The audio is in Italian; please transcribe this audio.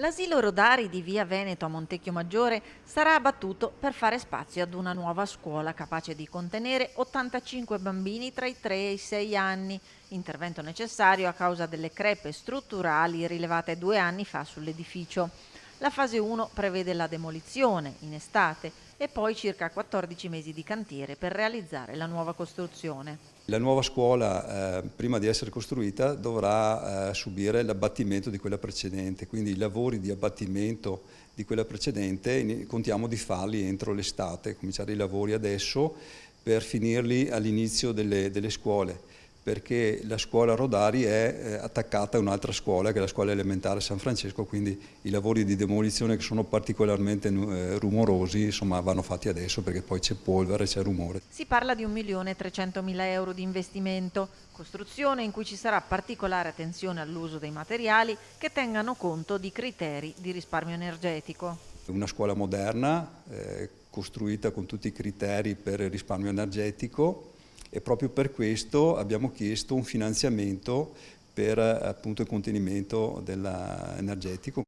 L'asilo Rodari di via Veneto a Montecchio Maggiore sarà abbattuto per fare spazio ad una nuova scuola capace di contenere 85 bambini tra i 3 e i 6 anni, intervento necessario a causa delle crepe strutturali rilevate due anni fa sull'edificio. La fase 1 prevede la demolizione in estate e poi circa 14 mesi di cantiere per realizzare la nuova costruzione. La nuova scuola, eh, prima di essere costruita, dovrà eh, subire l'abbattimento di quella precedente, quindi i lavori di abbattimento di quella precedente contiamo di farli entro l'estate, cominciare i lavori adesso per finirli all'inizio delle, delle scuole perché la scuola Rodari è eh, attaccata a un'altra scuola che è la scuola elementare San Francesco, quindi i lavori di demolizione che sono particolarmente eh, rumorosi insomma, vanno fatti adesso perché poi c'è polvere, c'è rumore. Si parla di 1.300.000 euro di investimento, costruzione in cui ci sarà particolare attenzione all'uso dei materiali che tengano conto di criteri di risparmio energetico. Una scuola moderna, eh, costruita con tutti i criteri per il risparmio energetico, e proprio per questo abbiamo chiesto un finanziamento per appunto, il contenimento della, energetico.